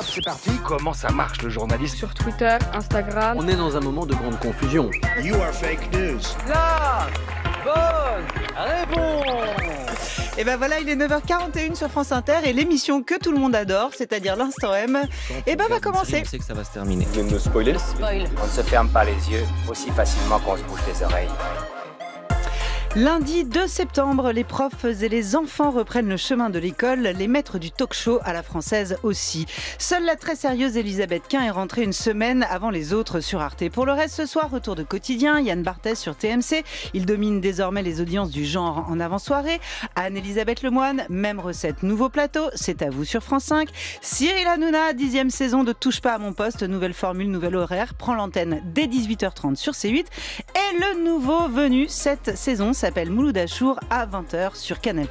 c'est parti. Comment ça marche le journaliste Sur Twitter, Instagram. On est dans un moment de grande confusion. You are fake news. Là Bonne réponse et eh ben voilà, il est 9h41 sur France Inter et l'émission que tout le monde adore, c'est-à-dire l'instant M, et eh ben va commencer. Je sais que ça va se terminer. Vous me spoiler spoil. On ne se ferme pas les yeux aussi facilement qu'on se bouge les oreilles. Lundi 2 septembre, les profs et les enfants reprennent le chemin de l'école, les maîtres du talk show à la française aussi. Seule la très sérieuse Elisabeth Quint est rentrée une semaine avant les autres sur Arte. Pour le reste, ce soir, retour de quotidien, Yann Barthès sur TMC. Il domine désormais les audiences du genre en avant-soirée. Anne-Elisabeth Lemoine, même recette, nouveau plateau, c'est à vous sur France 5. Cyril Hanouna, dixième saison de Touche pas à mon poste, nouvelle formule, nouvel horaire, prend l'antenne dès 18h30 sur C8. Et le nouveau venu cette saison, s'appelle Mouloud Achour à 20h sur Canal+.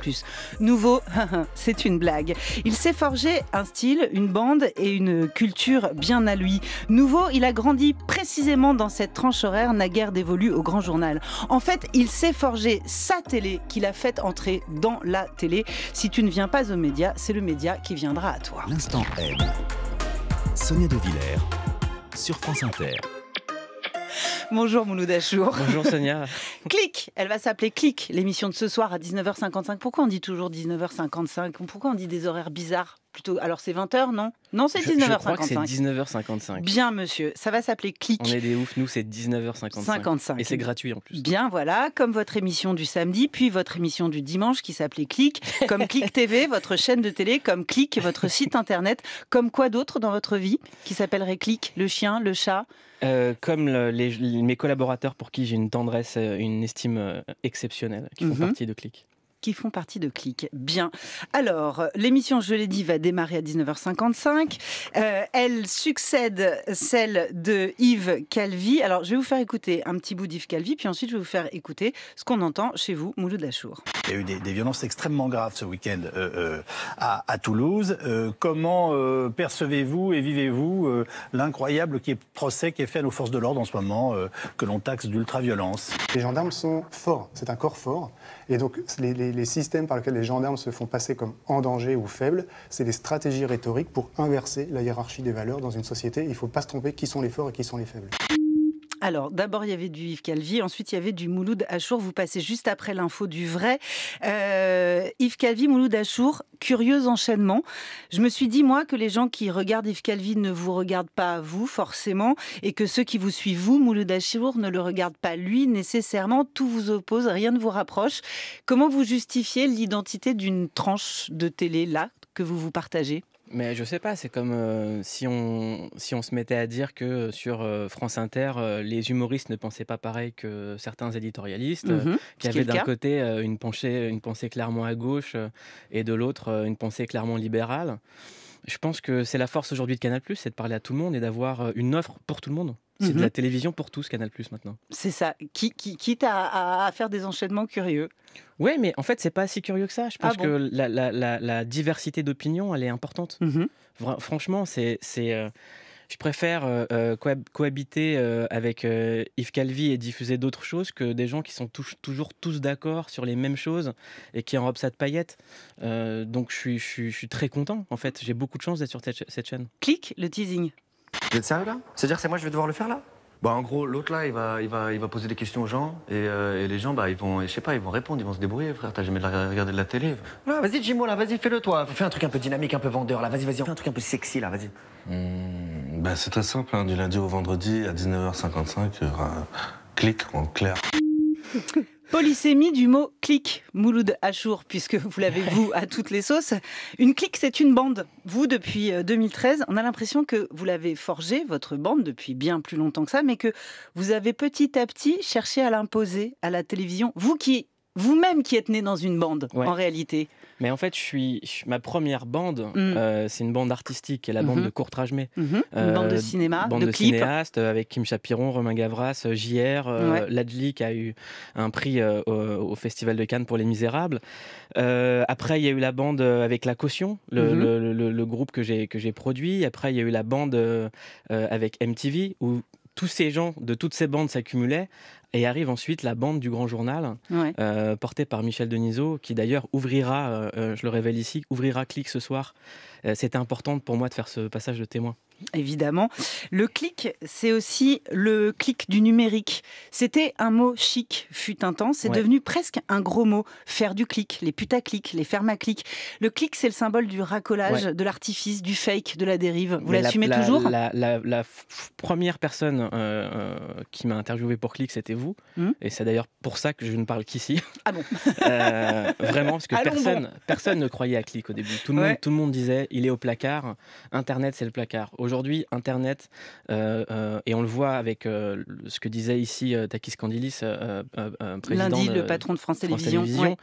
Nouveau, c'est une blague. Il s'est forgé un style, une bande et une culture bien à lui. Nouveau, il a grandi précisément dans cette tranche horaire naguère dévolue au grand journal. En fait, il s'est forgé sa télé qu'il a faite entrer dans la télé. Si tu ne viens pas aux médias, c'est le média qui viendra à toi. L'instant M. Sonia De Villers sur France Inter. Bonjour Mouloud Achour. Bonjour Sonia. Clic, elle va s'appeler Clic, l'émission de ce soir à 19h55. Pourquoi on dit toujours 19h55 Pourquoi on dit des horaires bizarres plutôt. Alors c'est 20h, non Non, c'est 19h55. Je crois que c'est 19 h Bien, monsieur. Ça va s'appeler Clic. On est des oufs, nous, c'est 19h55. Et c'est gratuit en plus. Bien, voilà. Comme votre émission du samedi, puis votre émission du dimanche qui s'appelait Clic. Comme Clic TV, votre chaîne de télé, comme Clique, votre site internet. Comme quoi d'autre dans votre vie qui s'appellerait Clic Le chien, le chat euh, comme mes collaborateurs pour qui j'ai une tendresse, euh, une estime euh, exceptionnelle, qui font mhm. partie de Clic qui font partie de Clic. Bien. Alors, l'émission, je l'ai dit, va démarrer à 19h55. Euh, elle succède celle de Yves Calvi. Alors, je vais vous faire écouter un petit bout d'Yves Calvi, puis ensuite, je vais vous faire écouter ce qu'on entend chez vous, Mouloud Achour. Il y a eu des, violences extrêmement graves ce week-end euh, euh, à, Toulouse. comment percevez-vous et vivez-vous l'incroyable procès qui est fait à nos forces de l'ordre en ce moment, que l'on taxe d'ultra-violence Les gendarmes sont forts. C'est un corps fort. Et donc, les les, systèmes par lesquels les gendarmes se font passer comme en danger ou faibles, c'est des stratégies rhétoriques pour inverser la hiérarchie des valeurs dans une société. Il ne faut pas se tromper qui sont les forts et qui sont les faibles. Alors, d'abord, il y avait du Yves Calvi, ensuite, il y avait du Mouloud Achour. Vous passez juste après l'info du vrai. Euh, Yves Calvi, Mouloud Achour, curieux enchaînement. Je me suis dit, moi, que les gens qui regardent Yves Calvi ne vous regardent pas vous, forcément, et que ceux qui vous suivent, vous, Mouloud Achour, ne le regardent pas lui, nécessairement. Tout vous oppose, rien ne vous rapproche. Comment vous justifiez l'identité d'une tranche de télé, là, que vous vous partagez mais je sais pas, c'est comme euh, si, on, si on se mettait à dire que euh, sur euh, France Inter, les humoristes ne pensaient pas pareil que certains éditorialistes, mhm. qui avaient d'un côté une, penchée, une pensée clairement à gauche et de l'autre une pensée clairement libérale. Je pense que c'est la force aujourd'hui de Canal, c'est de parler à tout le monde et d'avoir une offre pour tout le monde. C'est de la mhm. télévision pour tous, Canal Plus maintenant. C'est ça, qui, qui, quitte à, faire des enchaînements curieux. Oui, mais en fait, c'est pas si curieux que ça. Je pense ah que la, diversité d'opinion, elle est importante. Mhm. Franchement, c'est euh, je préfère euh, euh, cohabiter avec Yves Calvi et diffuser d'autres choses que des gens qui sont toujours tous d'accord sur les mêmes choses et qui enrobent ça de paillettes. donc je suis, très content, en fait. J'ai beaucoup de chance d'être sur cette chaîne. Clique le teasing. Vous êtes sérieux là C'est-à-dire que c'est moi je vais devoir le faire là bah en gros, l'autre là, il va, il, va, il va poser des questions aux gens euh, et, les gens, bah ils vont, je sais pas, ils vont répondre, ils vont se débrouiller, frère. T'as jamais regardé de la télé. Ah, vas-y, Jimo, là, vas-y, fais-le toi. Fais un truc un peu dynamique, un peu vendeur, là. Vas-y, vas-y, fais un truc un peu sexy, là, vas-y. Hmm, bah c'est très simple, hein. du lundi au vendredi à 19h55, clic en clair. Polysémie du mot clique, Mouloud Achour, puisque vous l'avez vous à toutes les sauces. Une clique, c'est une bande. Vous, depuis 2013, euh, on a l'impression que vous l'avez forgée, votre bande, depuis bien plus longtemps que ça, mais que vous avez petit à petit cherché à l'imposer à la télévision. Vous qui vous-même qui êtes né dans une bande, en réalité. Mais en fait, je suis ma première bande, mm. euh, c'est une bande artistique, et la bande mhm. de Court mhm. une bande euh, de cinéma, bande de, euh, avec Kim Chapiron, Romain Gavras, JR, Ladli qui a eu un prix au, Festival de Cannes pour Les Misérables. après, il y a eu la bande avec La Caution, mhm. le, groupe que j'ai que j'ai produit. Après, il y a eu la bande avec MTV où tous ces gens de toutes ces bandes s'accumulaient et arrive ensuite la bande du Grand Journal, euh, portée par Michel Denisot, qui d'ailleurs ouvrira, euh, euh, je le révèle ici, ouvrira Clic ce soir. C'était important pour moi de faire ce passage de témoin évidemment. Le clic, c'est aussi le clic du numérique. C'était un mot chic, fut un temps. C'est devenu presque un gros mot. Faire du clic, les putaclics, les fermaclics. Le clic, c'est le symbole du racolage, de l'artifice, du fake, de la dérive. Vous l'assumez toujours la, première personne euh, euh, qui m'a interviewé pour clic, c'était vous. Hmm. Et c'est d'ailleurs pour ça que je ne parle qu'ici. Ah bon euh, Vraiment, parce que personne, personne ne croyait à clic au début. Tout le, monde, tout le monde disait, il est au placard. Internet, c'est le placard. Aujourd'hui, Internet, euh, euh, et on le voit avec euh, ce que disait ici Takis Candilis, président le patron de France Télévisions.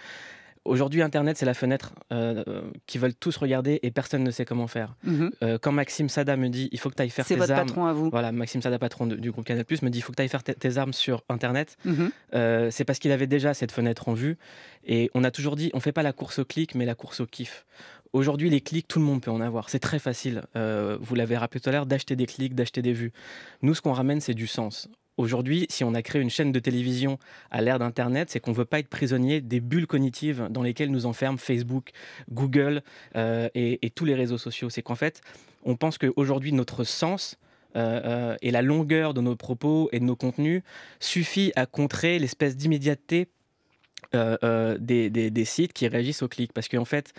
Aujourd'hui, Internet, c'est la fenêtre qu'ils veulent tous regarder et personne ne sait comment faire. Mhm. quand Maxime Sada me dit il faut que tu ailles faire tes armes. patron à vous. Voilà, Maxime Sada, patron du groupe Canal, me dit il faut que tu faire tes armes sur Internet. Mhm. c'est parce qu'il avait déjà cette fenêtre en vue. Et on a toujours dit on ne fait pas la course au clic, mais la course au kiff. Aujourd'hui, les clics, tout le monde peut en avoir. C'est très facile, euh, vous l'avez rappelé tout à l'heure, d'acheter des clics, d'acheter des vues. Nous, ce qu'on ramène, c'est du sens. Aujourd'hui, si on a créé une chaîne de télévision à l'ère d'Internet, c'est qu'on ne veut pas être prisonnier des bulles cognitives dans lesquelles nous enferment Facebook, Google euh, et, tous les réseaux sociaux. C'est qu'en fait, on pense qu'aujourd'hui, notre sens, euh, et la longueur de nos propos et de nos contenus suffit à contrer l'espèce d'immédiateté des, sites qui réagissent au clic. Parce qu'en fait,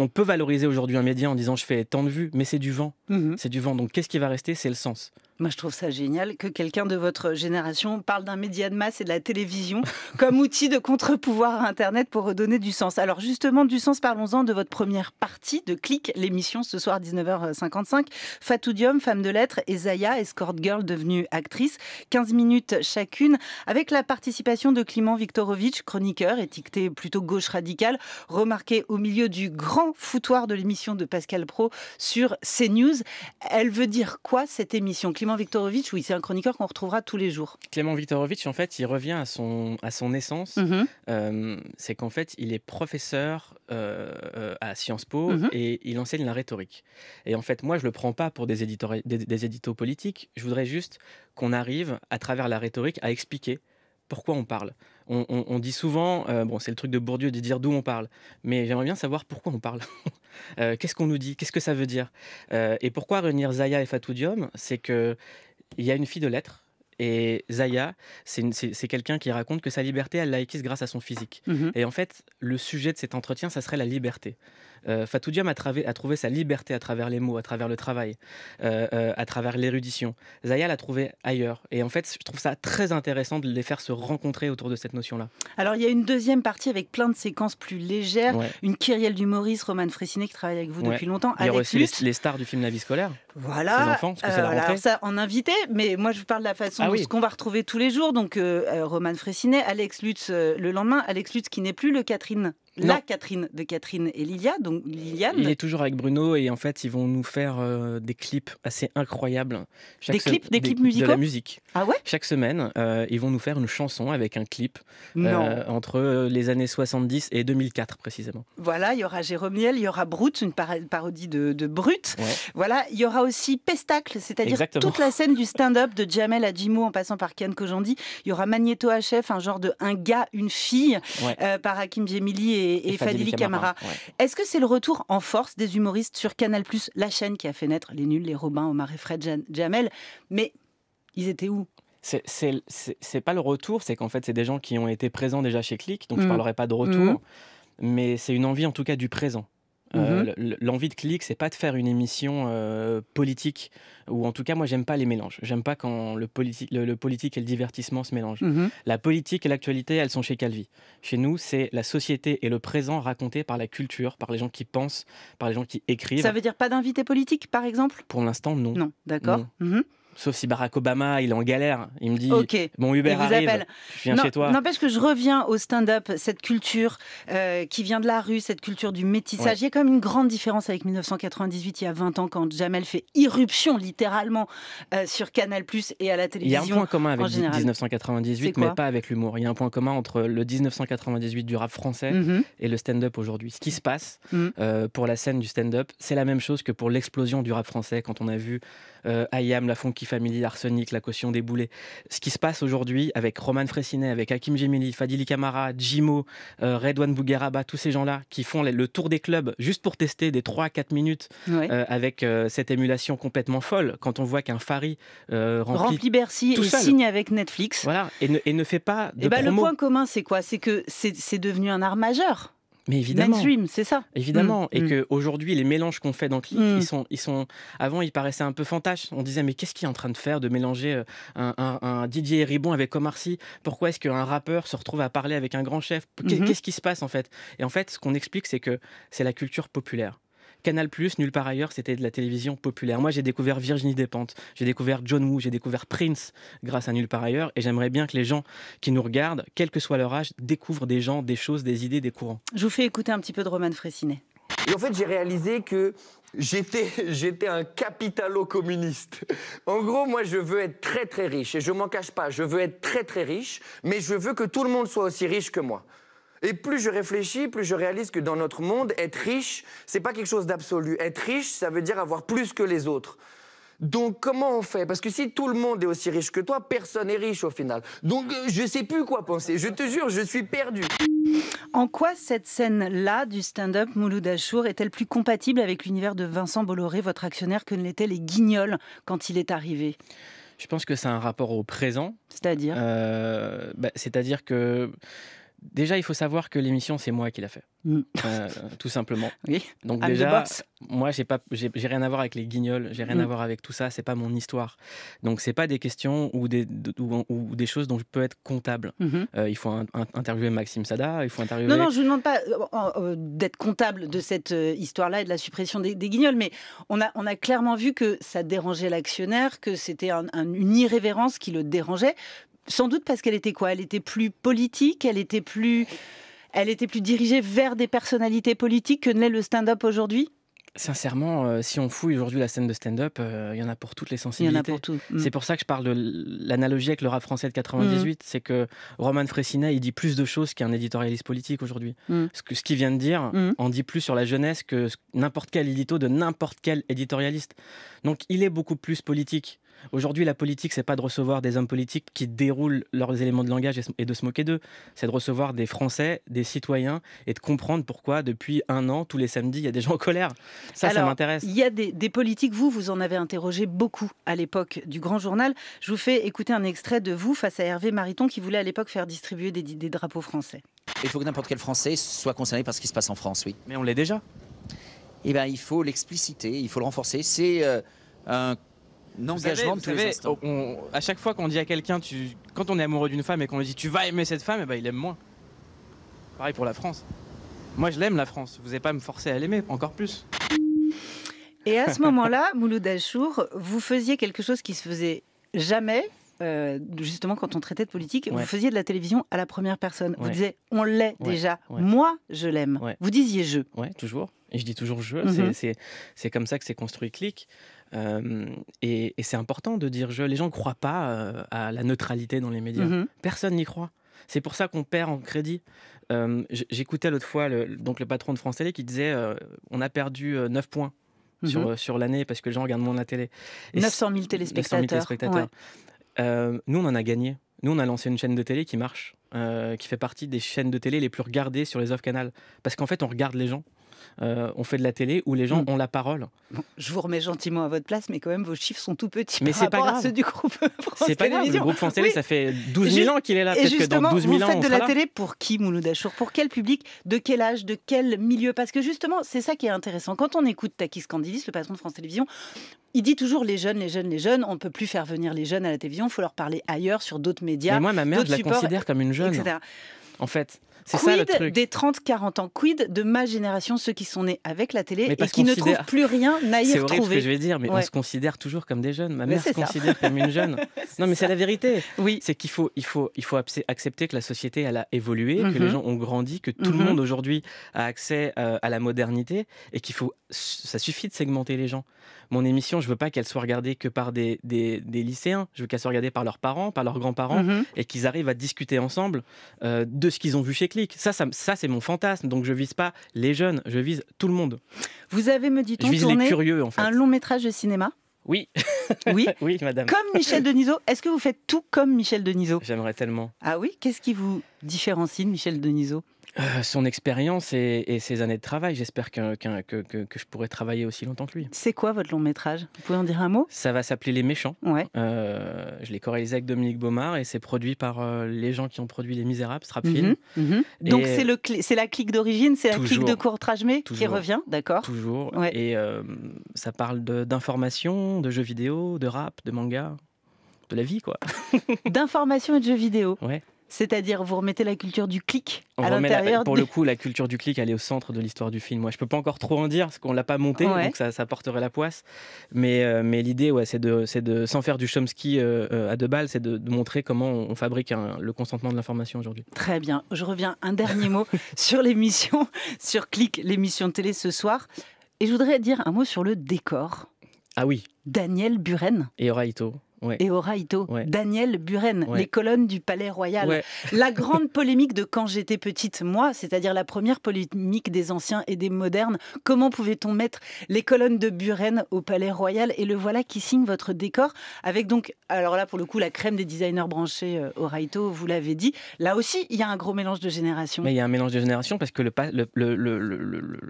on peut valoriser aujourd'hui un média en disant je fais tant de vues, mais c'est du vent. Mhm. C'est du vent. Donc qu'est-ce qui va rester C'est le sens. Moi, je trouve ça génial que quelqu'un de votre génération parle d'un média de masse et de la télévision comme outil de contre-pouvoir à Internet pour redonner du sens. Alors justement, du sens, parlons-en de votre première partie de Clic, l'émission ce soir 19h55. Fatou femme de lettres, et Zaya, escort girl devenue actrice. 15 minutes chacune, avec la participation de Clément Viktorovitch, chroniqueur, étiqueté plutôt gauche radical. remarqué au milieu du grand foutoir de l'émission de Pascal Pro sur CNews. Elle veut dire quoi cette émission Clément oui, c'est un chroniqueur qu'on retrouvera tous les jours. Clément Viktorovitch, en fait, il revient à son, à son essence. Mhm. Euh, c'est qu'en fait, il est professeur euh, à Sciences Po mhm. et il enseigne la rhétorique. Et en fait, moi, je ne le prends pas pour des, éditeurs des éditos politiques. Je voudrais juste qu'on arrive, à travers la rhétorique, à expliquer pourquoi on parle. On, dit souvent, euh, bon, c'est le truc de Bourdieu de dire d'où on parle, mais j'aimerais bien savoir pourquoi on parle. Euh, qu'est-ce qu'on nous dit Qu'est-ce que ça veut dire euh, Et pourquoi réunir Zaya et Fatoudium C'est qu'il y a une fille de lettres. Et Zaya, c'est quelqu'un qui raconte que sa liberté, elle l'a acquise grâce à son physique. Mm-hmm. Et en fait, le sujet de cet entretien, ça serait la liberté. Euh, Fatou Diam a, trouvé sa liberté à travers les mots, à travers le travail, euh, euh, à travers l'érudition. Zaya l'a trouvé ailleurs. Et en fait, je trouve ça très intéressant de les faire se rencontrer autour de cette notion-là. Alors, il y a une deuxième partie avec plein de séquences plus légères. Une Kyrielle du Maurice, Romane Fressinet, qui travaille avec vous depuis longtemps. Il y aussi les, stars du film La vie scolaire. Voilà. Ses enfants, parce que ça, en invité, mais moi, je vous parle de la façon ah, ce qu'on va retrouver tous les jours. Donc, Roman Fressinet, Alex Lutz le lendemain, Alex Lutz qui n'est plus le Catherine la Catherine de Catherine et Lilia, donc Liliane. Il est toujours avec Bruno et en fait ils vont nous faire euh, des clips assez incroyables. des clips, musicaux. De la musique. Ah ouais. Chaque semaine, euh, ils vont nous faire une chanson avec un clip euh, entre les années 70 et 2004 précisément. Voilà, il y aura Jérôme Niel, il y aura Brut, une parodie de, Brut. Voilà, il y aura aussi Pestacle, c'est-à-dire toute la scène du stand-up de Jamel Adjimo en passant par Ken Kojandi. Il y aura Magneto HF, un genre de un gars, une fille, par Hakim Jemili et, et, Fadili Camara. Est-ce que c'est le retour en force des humoristes sur Canal+, la chaîne qui a fait naître Les Nuls, Les Robins, Omar et Fred Jamel Mais ils étaient où c'est pas le retour, c'est qu'en fait, c'est des gens qui ont été présents déjà chez Click, donc je je mm. parlerai pas de retour, mm. mais c'est une envie en tout cas du présent. Euh, mhm. L'envie de clic, c'est pas de faire une émission euh, politique, ou en tout cas, moi, j'aime pas les mélanges. J'aime pas quand le, politique et le divertissement se mélangent. Mhm. La politique et l'actualité, elles sont chez Calvi. Chez nous, c'est la société et le présent raconté par la culture, par les gens qui pensent, par les gens qui écrivent. Ça veut dire pas d'invité politique, par exemple Pour l'instant, non. Non, d'accord. Mhm. Sauf si Barack Obama, il est en galère. Il me dit okay. Mon Uber arrive, je viens chez toi. N'empêche que je reviens au stand-up, cette culture euh, qui vient de la rue, cette culture du métissage. Il y a quand même une grande différence avec 1998, il y a 20 ans, quand Jamel fait irruption littéralement euh, sur Canal et à la télévision. Il y a un point commun avec 1998, mais pas avec l'humour. Il y a un point commun entre le 1998 du rap français mhm. et le stand-up aujourd'hui. Ce qui se passe mhm. euh, pour la scène du stand-up, c'est la même chose que pour l'explosion du rap français quand on a vu Ayam, La Fonky Family, La Caution des Boulets. Ce qui se passe aujourd'hui avec Roman Fressinet, avec Hakim Gemili, Fadili Kamara, Jimo, euh, Redouane Bougueraba, tous ces gens-là qui font le tour des clubs juste pour tester des 3 à 4 minutes euh, avec euh, cette émulation complètement folle. Quand on voit qu'un Fari remplit, Bercy et signe avec Netflix. Voilà, et ne, fait pas de eh ben, Le point commun, c'est quoi C'est que c'est devenu un art majeur mais évidemment. Mainstream, c'est ça. Évidemment. Mm. Et mm. que qu'aujourd'hui, les mélanges qu'on fait dans le mm. sont, ils sont. Avant, ils paraissaient un peu fantasques. On disait, mais qu'est-ce qu'il est en train de faire de mélanger euh, un, Didier Ribon avec Comarcy Pourquoi est-ce qu'un rappeur se retrouve à parler avec un grand chef mm-hmm. Qu'est-ce qui se passe en fait Et en fait, ce qu'on explique, c'est que c'est la culture populaire. Canal+, nulle part ailleurs, c'était de la télévision populaire. Moi, j'ai découvert Virginie Despentes, j'ai découvert John Woo, j'ai découvert Prince grâce à nulle part ailleurs, et j'aimerais bien que les gens qui nous regardent, quel que soit leur âge, découvrent des gens, des choses, des idées, des courants. Je vous fais écouter un petit peu de Roman Fressinet. Et en fait, j'ai réalisé que j'étais, j'étais un capitalo-communiste. En gros, moi, je veux être très, très riche. Et je m'en cache pas, je veux être très, très riche, mais je veux que tout le monde soit aussi riche que moi. Et plus je réfléchis, plus je réalise que dans notre monde, être riche, c'est pas quelque chose d'absolu. Être riche, ça veut dire avoir plus que les autres. Donc comment on fait Parce que si tout le monde est aussi riche que toi, personne n'est riche au final. Donc euh, je sais plus quoi penser. Je te jure, je suis perdu. En quoi cette scène-là du stand-up Mouloud Achour est-elle plus compatible avec l'univers de Vincent Bolloré, votre actionnaire, que ne l'étaient les Guignols quand il est arrivé Je pense que c'est un rapport au présent. C'est-à-dire euh, bah, C'est-à-dire que Déjà, il faut savoir que l'émission, c'est moi qui l'a fait, mm. euh, tout simplement. Oui. Donc déjà, moi, j'ai pas, j'ai rien à voir avec les guignols, j'ai rien mm. à voir avec tout ça. C'est pas mon histoire. Donc c'est pas des questions ou des ou, des choses dont je peux être comptable. Mm-hmm. Euh, il faut interviewer Maxime Sada, il faut interviewer. Non, non, je ne demande pas euh, d'être comptable de cette histoire-là et de la suppression des, guignols, mais on a on a clairement vu que ça dérangeait l'actionnaire, que c'était une irrévérence qui le dérangeait, sans doute parce qu'elle était quoi Elle était plus politique, elle était plus, elle était plus dirigée vers des personnalités politiques que ne le stand-up aujourd'hui Sincèrement, euh, si on fouille aujourd'hui la scène de stand-up, euh, il y en a pour toutes les sensibilités. Mm. C'est pour ça que je parle de l'analogie avec le rap français de 98. Mm. C'est que Roman Fressinet, il dit plus de choses qu'un éditorialiste politique aujourd'hui. Mm. Ce qu'il vient de dire en dit plus sur la jeunesse que n'importe quel édito de n'importe quel éditorialiste. Donc il est beaucoup plus politique. Aujourd'hui, la politique, c'est pas de recevoir des hommes politiques qui déroulent leurs éléments de langage et de se moquer d'eux. C'est de recevoir des Français, des citoyens et de comprendre pourquoi, depuis un an, tous les samedis, il y a des gens en colère. Ça, ça m'intéresse. Il y a des, politiques, vous, vous en avez interrogé beaucoup à l'époque du Grand Journal. Je vous fais écouter un extrait de vous face à Hervé Mariton qui voulait à l'époque faire distribuer des, drapeaux français. Il faut que n'importe quel Français soit concerné par ce qui se passe en France, oui. Mais on l'est déjà. Eh bien, il faut l'expliciter, il faut le renforcer. C'est euh, un engagement de tous les instants. à chaque fois qu'on dit à quelqu'un, quand on est amoureux d'une femme et qu'on lui dit tu vas aimer cette femme, et eh ben, il aime moins. Pareil pour la France. Moi, je l'aime la France. Vous n'avez pas à me forcer à l'aimer, encore plus. Et à ce moment-là, Mouloud Achour, vous faisiez quelque chose qui se faisait jamais, euh, justement quand on traitait de politique, vous faisiez de la télévision à la première personne. Vous disiez on l'est déjà, moi je l'aime. Vous disiez je. Ouais, toujours. Et je dis toujours je. C'est mhm. comme ça que c'est construit clic et, c'est important de dire je. Les gens ne croient pas à la neutralité dans les médias. Mmh Personne n'y croit. C'est pour ça qu'on perd en crédit. J'écoutais l'autre fois le, donc le patron de France Télé qui disait on a perdu 9 points mmh sur, sur l'année parce que les gens regardent moins la télé. 900 000 téléspectateurs. nous, on en a gagné. Nous, on a lancé une chaîne de télé qui marche, qui fait partie des chaînes de télé les plus regardées sur les off-canal. Parce qu'en fait, on regarde les gens. Euh, on fait de la télé où les gens mm. ont la parole. je vous remets gentiment à votre place, mais quand même, vos chiffres sont tout petits mais c'est pas grave. à du groupe France C'est pas grave, le groupe France Télé, ça fait 12 000 ans qu'il est là. dans 12 vous faites de la télé pour qui, Mouloud Pour quel public De quel âge De quel milieu Parce que justement, c'est ça qui est intéressant. Quand on écoute Takis Candilis, le patron de France Télévision, il dit toujours les jeunes, les jeunes, les jeunes, on ne peut plus faire venir les jeunes à la télévision, il faut leur parler ailleurs, sur d'autres médias. Mais moi, ma mère, je la considère comme une jeune. En fait, quid des 30-40 ans Quid de ma génération, ceux qui sont nés avec la télé et qui ne trouvent plus rien à y C'est ce que je vais dire, mais on se considère toujours comme des jeunes. Ma mère se considère comme une jeune. non, mais c'est la vérité. Oui. C'est qu'il faut, il faut, il faut accepter que la société elle a évolué, que les mhm. gens ont grandi, que tout le mhm. monde aujourd'hui a accès euh, à la modernité et qu'il faut, ça suffit de segmenter les gens. Mon émission, je veux pas qu'elle soit regardée que par des, des, lycéens. Je veux qu'elle soit regardée par leurs parents, par leurs grands-parents mhm. et qu'ils arrivent à discuter ensemble euh, de ce qu'ils ont vu chez Clé. Ça, ça, c'est mon fantasme. Donc je vise pas les jeunes, je vise tout le monde. Vous avez, me dit-on, tourné fait. un long métrage de cinéma oui. oui. oui, madame. Comme Michel Denisot. Est-ce que vous faites tout comme Michel Denisot J'aimerais tellement. Ah oui Qu'est-ce qui vous différencie de Michel Denisot euh, son expérience et, ses années de travail. J'espère que, que, je pourrai travailler aussi longtemps que lui. C'est quoi votre long métrage Vous pouvez en dire un mot Ça va s'appeler Les Méchants. Ouais. Euh, je l'ai co avec Dominique Baumard et c'est produit par euh, les gens qui ont produit Les Misérables, Strap mhm, mhm. Donc c'est, la clique d'origine, c'est la clique de court-métrage qui revient, d'accord Toujours. Et ça parle d'informations, de, jeux vidéo, de rap, de manga de la vie, quoi. D'informations et de jeux vidéo. Ouais. C'est-à-dire, vous remettez la culture du clic on à l'intérieur. Pour le coup, la culture du clic, elle est au centre de l'histoire du film. Moi, je peux pas encore trop en dire parce qu'on l'a pas monté, donc ça, ça, porterait la poisse. Mais, euh, l'idée, c'est de, sans faire du Chomsky euh, euh, à deux balles, c'est de, montrer comment on, fabrique le consentement de l'information aujourd'hui. Très bien. Je reviens un dernier mot sur l'émission, sur Clic, l'émission télé ce soir. Et je voudrais dire un mot sur le décor. Ah oui. Daniel Buren. Et Oraito et oraito Daniel Buren, les colonnes du Palais Royal. La grande polémique de quand j'étais petite, moi, c'est-à-dire la première polémique des anciens et des modernes, comment pouvait-on mettre les colonnes de Buren au Palais Royal Et le voilà qui signe votre décor avec donc, alors là pour le coup, la crème des designers branchés oraito euh, vous l'avez dit. Là aussi, il y a un gros mélange de générations. Mais il y a un mélange de générations parce que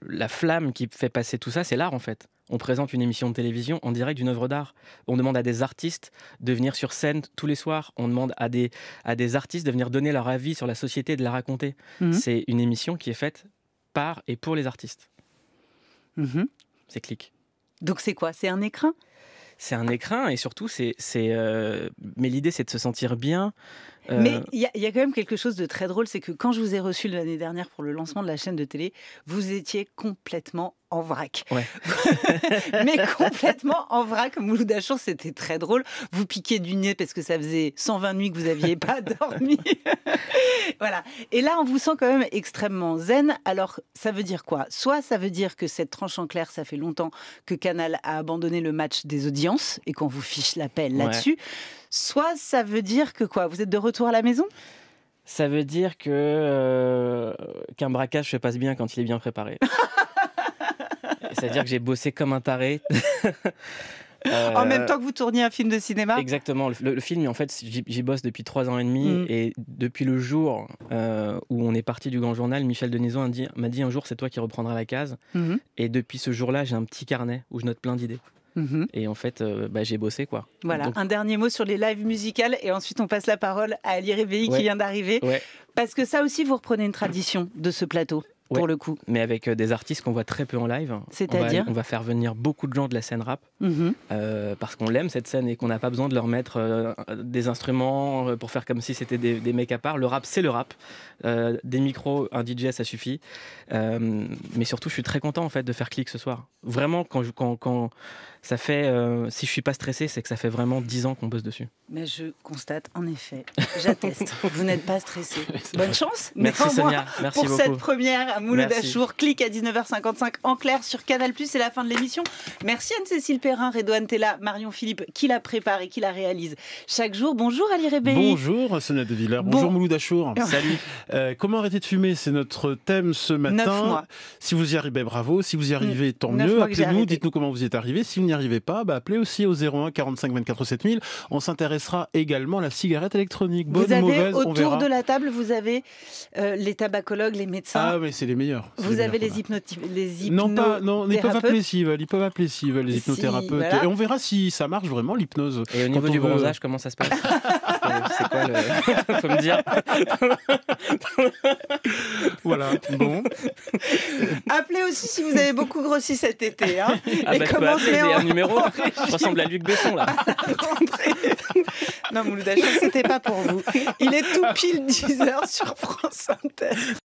la flamme qui fait passer tout ça, c'est l'art en fait on présente une émission de télévision en direct d'une œuvre d'art. On demande à des artistes de venir sur scène tous les soirs. On demande à des, à des artistes de venir donner leur avis sur la société et de la raconter. Mhm. C'est une émission qui est faite par et pour les artistes. Mhm. C'est clic. Donc c'est quoi C'est un écrin c'est un écrin et surtout c'est euh, mais l'idée c'est de se sentir bien euh. mais il y, y, a quand même quelque chose de très drôle c'est que quand je vous ai reçu l'année dernière pour le lancement de la chaîne de télé vous étiez complètement en vrac. mais complètement en vrac. Mouloud c'était très drôle. Vous piquez du nez parce que ça faisait 120 nuits que vous n'aviez pas dormi. voilà. Et là, on vous sent quand même extrêmement zen. Alors, ça veut dire quoi Soit ça veut dire que cette tranche en clair, ça fait longtemps que Canal a abandonné le match des audiences et qu'on vous fiche l'appel là-dessus. Soit ça veut dire que quoi Vous êtes de retour à la maison ça veut dire que euh, qu'un braquage se passe bien quand il est bien préparé. C'est-à-dire que j'ai bossé comme un taré. Euh, en même temps que vous tourniez un film de cinéma Exactement. Le, film, en fait, j'y bosse depuis trois ans et demi. Mm. Et depuis le jour euh, où on est parti du Grand Journal, Michel Denison m'a dit, un jour, c'est toi qui reprendras la case. Mm-hmm. Et depuis ce jour-là, j'ai un petit carnet où je note plein d'idées. Mm-hmm. Et en fait, euh, bah, j'ai bossé quoi. Voilà, un dernier mot sur les lives musicales et ensuite on passe la parole à Ali Réveillé qui vient d'arriver. Parce que ça aussi, vous reprenez une tradition de ce plateau pour le coup. Mais avec euh, des artistes qu'on voit très peu en live. C'est-à-dire on, va faire venir beaucoup de gens de la scène rap mhm. euh, parce qu'on l'aime cette scène et qu'on n'a pas besoin de leur mettre euh, des instruments pour faire comme si c'était des, mecs à part. Le rap, c'est le rap. des micros, un DJ, ça suffit. mais surtout, je suis très content en fait de faire clic ce soir. Vraiment, quand, quand, ça fait, si je suis pas stressé, c'est que ça fait vraiment 10 ans qu'on bosse dessus. Mais je constate en effet, j'atteste. Vous n'êtes pas stressé. Bonne chance. Merci Sonia. Merci pour cette première Mouloud d'achour, Clique à 19h55 en clair sur Canal+. C'est la fin de l'émission. Merci Anne-Cécile Perrin, Redouane Tella, Marion Philippe qui la prépare et qui la réalise chaque jour. Bonjour Ali Rebe Bonjour Sonia De Villers. Bonjour Mouloud d'achour. Salut. Euh, comment arrêter de fumer C'est notre thème ce matin. Si vous y arrivez, bravo. Si vous y mm. arrivez, tant mieux. Appelez-nous, dites-nous comment vous y êtes arrivé. Si vous n'y arrivez pas, bah, appelez aussi au 01 45 24 7000. On s'intéressera également à la cigarette électronique. Bonne vous avez, mauvaise, autour de la table, vous avez euh, les tabacologues, les médecins. Ah, meilleurs. Vous avez les, hypnotis les hypnothérapeutes Non, pas, non, ils peuvent appeler les hypnothérapeutes. Et on verra si ça marche vraiment, l'hypnose. Et au niveau du bronzage, comment ça se passe euh, C'est me dire. voilà, bon. Appelez aussi si vous avez beaucoup grossi cet été. Hein, ah bah, et bah, un numéro. Je ressemble à Luc Besson, là. non, Mouloud c'était pas pour vous. Il est tout pile 10h sur France Inter.